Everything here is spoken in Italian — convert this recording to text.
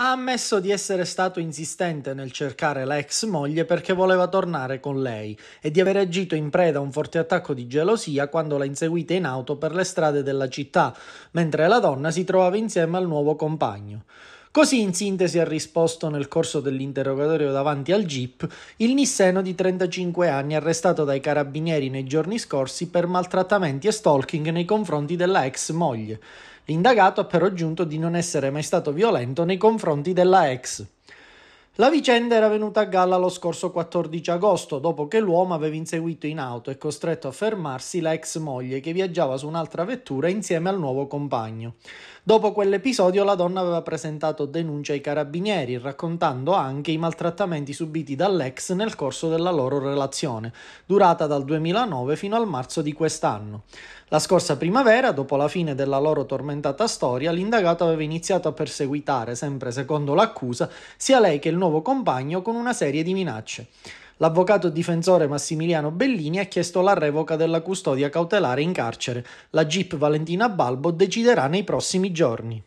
ha ammesso di essere stato insistente nel cercare la ex moglie perché voleva tornare con lei e di aver agito in preda a un forte attacco di gelosia quando l'ha inseguita in auto per le strade della città, mentre la donna si trovava insieme al nuovo compagno. Così in sintesi ha risposto nel corso dell'interrogatorio davanti al GIP il nisseno di 35 anni arrestato dai carabinieri nei giorni scorsi per maltrattamenti e stalking nei confronti della ex moglie. L'indagato ha però aggiunto di non essere mai stato violento nei confronti della ex. La vicenda era venuta a galla lo scorso 14 agosto, dopo che l'uomo aveva inseguito in auto e costretto a fermarsi la ex moglie che viaggiava su un'altra vettura insieme al nuovo compagno. Dopo quell'episodio la donna aveva presentato denuncia ai carabinieri, raccontando anche i maltrattamenti subiti dall'ex nel corso della loro relazione, durata dal 2009 fino al marzo di quest'anno. La scorsa primavera, dopo la fine della loro tormentata storia, l'indagato aveva iniziato a perseguitare, sempre secondo l'accusa, sia lei che il nuovo nuovo compagno con una serie di minacce. L'avvocato difensore Massimiliano Bellini ha chiesto la revoca della custodia cautelare in carcere. La GIP Valentina Balbo deciderà nei prossimi giorni.